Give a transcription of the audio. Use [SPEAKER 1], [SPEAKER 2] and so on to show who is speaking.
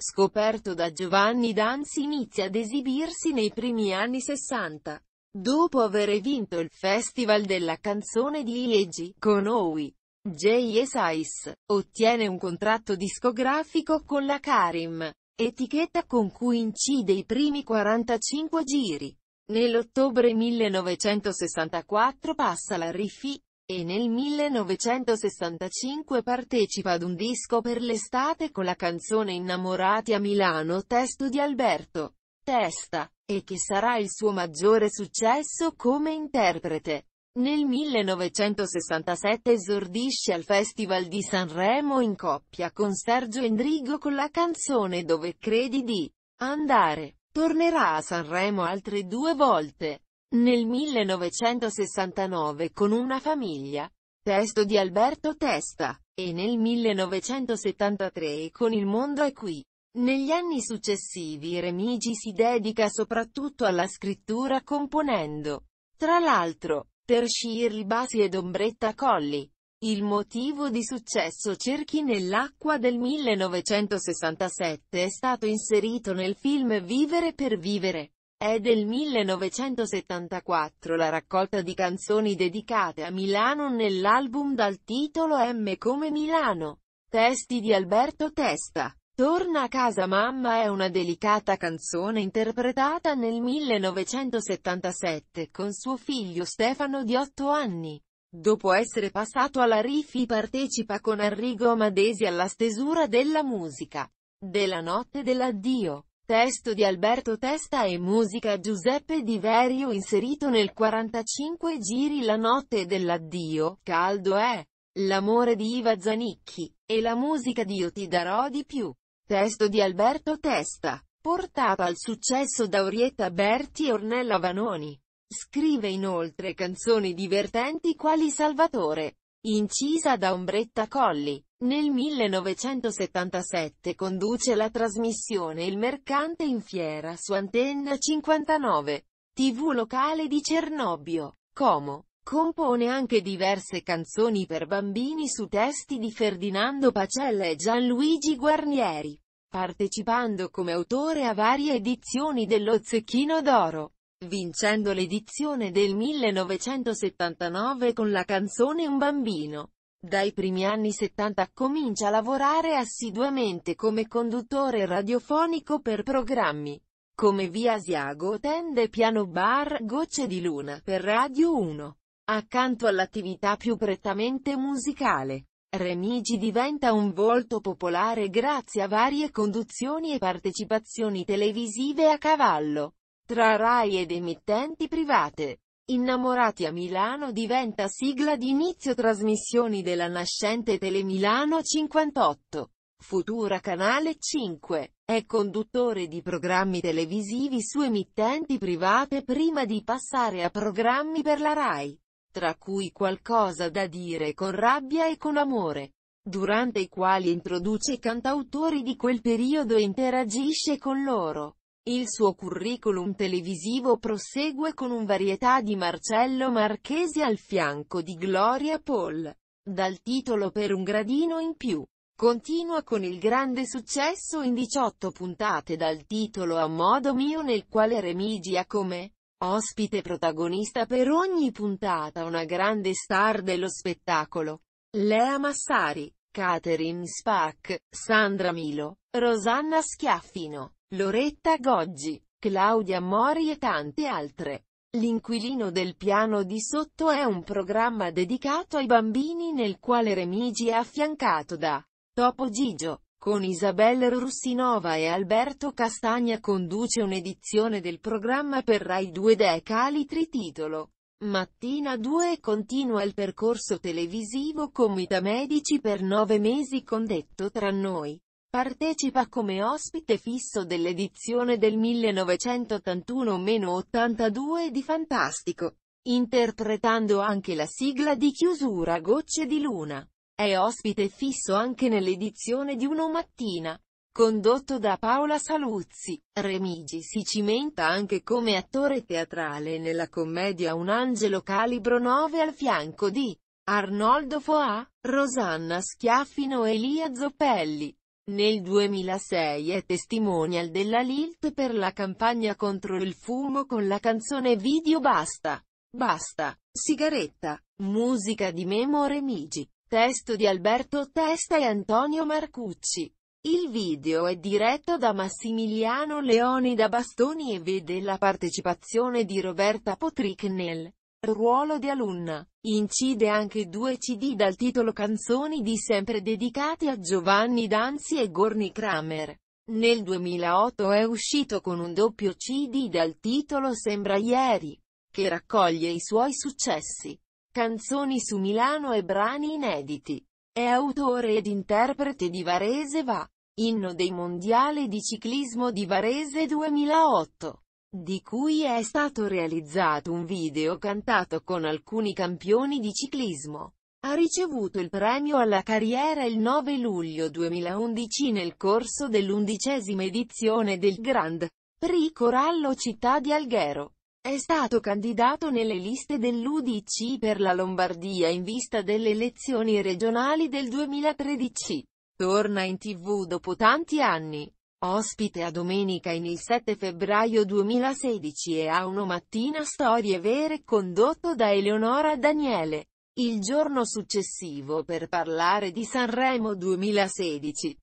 [SPEAKER 1] scoperto da Giovanni Danzi inizia ad esibirsi nei primi anni 60. Dopo aver vinto il Festival della canzone di Liegi, con Owie, J. Esais, ottiene un contratto discografico con la Karim, etichetta con cui incide i primi 45 giri. Nell'ottobre 1964 passa la Rifi, e nel 1965 partecipa ad un disco per l'estate con la canzone Innamorati a Milano testo di Alberto Testa, e che sarà il suo maggiore successo come interprete. Nel 1967 esordisce al Festival di Sanremo in coppia con Sergio Endrigo con la canzone Dove credi di andare. Tornerà a Sanremo altre due volte. Nel 1969 con una famiglia, testo di Alberto Testa, e nel 1973 con Il mondo è qui. Negli anni successivi Remigi si dedica soprattutto alla scrittura componendo, tra l'altro, per Shirley Basi ed Ombretta Colli. Il motivo di successo Cerchi nell'acqua del 1967 è stato inserito nel film Vivere per vivere. È del 1974 la raccolta di canzoni dedicate a Milano nell'album dal titolo M come Milano. Testi di Alberto Testa. Torna a casa mamma è una delicata canzone interpretata nel 1977 con suo figlio Stefano di 8 anni. Dopo essere passato alla Riffi partecipa con Arrigo Amadesi alla stesura della musica. Della notte dell'addio. Testo di Alberto Testa e musica Giuseppe Di Verio inserito nel 45 giri La notte dell'addio, caldo è, l'amore di Iva Zanicchi, e la musica di Io ti darò di più. Testo di Alberto Testa, portata al successo da Orietta Berti e Ornella Vanoni. Scrive inoltre canzoni divertenti quali Salvatore, incisa da Ombretta Colli. Nel 1977 conduce la trasmissione Il mercante in fiera su Antenna 59, tv locale di Cernobbio, Como. Compone anche diverse canzoni per bambini su testi di Ferdinando Pacella e Gianluigi Guarnieri, partecipando come autore a varie edizioni dello Zecchino d'Oro, vincendo l'edizione del 1979 con la canzone Un bambino. Dai primi anni 70 comincia a lavorare assiduamente come conduttore radiofonico per programmi come Via Asiago tende piano bar Gocce di Luna per Radio 1. Accanto all'attività più prettamente musicale, Remigi diventa un volto popolare grazie a varie conduzioni e partecipazioni televisive a cavallo, tra RAI ed emittenti private. Innamorati a Milano diventa sigla di inizio trasmissioni della nascente Telemilano 58. Futura Canale 5. È conduttore di programmi televisivi su emittenti private prima di passare a programmi per la RAI. Tra cui qualcosa da dire con rabbia e con amore. Durante i quali introduce cantautori di quel periodo e interagisce con loro. Il suo curriculum televisivo prosegue con un varietà di Marcello Marchesi al fianco di Gloria Paul. Dal titolo per un gradino in più. Continua con il grande successo in 18 puntate dal titolo A modo mio nel quale remigia come ospite protagonista per ogni puntata una grande star dello spettacolo. Lea Massari, Catherine Spack, Sandra Milo, Rosanna Schiaffino. Loretta Goggi, Claudia Mori e tante altre. L'inquilino del piano di sotto è un programma dedicato ai bambini nel quale Remigi è affiancato da Topo Gigio, con Isabella Russinova e Alberto Castagna conduce un'edizione del programma per Rai 2 Decalitri titolo Mattina 2 e continua il percorso televisivo con Mita Medici per nove mesi con Detto tra noi. Partecipa come ospite fisso dell'edizione del 1981-82 di Fantastico, interpretando anche la sigla di chiusura Gocce di Luna. È ospite fisso anche nell'edizione di Uno Mattina, condotto da Paola Saluzzi. Remigi si cimenta anche come attore teatrale nella commedia Un angelo calibro 9 al fianco di Arnoldo Foà, Rosanna Schiaffino e Elia Zoppelli. Nel 2006 è testimonial della Lilt per la campagna contro il fumo con la canzone video Basta. Basta. Sigaretta. Musica di Memo Remigi. Testo di Alberto Testa e Antonio Marcucci. Il video è diretto da Massimiliano Leoni da Bastoni e vede la partecipazione di Roberta Potrick nel Ruolo di alunna. Incide anche due cd dal titolo Canzoni di sempre dedicati a Giovanni Danzi e Gorni Kramer. Nel 2008 è uscito con un doppio cd dal titolo Sembra ieri, che raccoglie i suoi successi. Canzoni su Milano e brani inediti. È autore ed interprete di Varese Va, inno dei mondiali di ciclismo di Varese 2008 di cui è stato realizzato un video cantato con alcuni campioni di ciclismo. Ha ricevuto il premio alla carriera il 9 luglio 2011 nel corso dell'undicesima edizione del Grand Prix Corallo Città di Alghero. È stato candidato nelle liste dell'UDC per la Lombardia in vista delle elezioni regionali del 2013. Torna in tv dopo tanti anni. Ospite a Domenica in il 7 febbraio 2016 e a Uno Mattina Storie Vere condotto da Eleonora Daniele. Il giorno successivo per parlare di Sanremo 2016.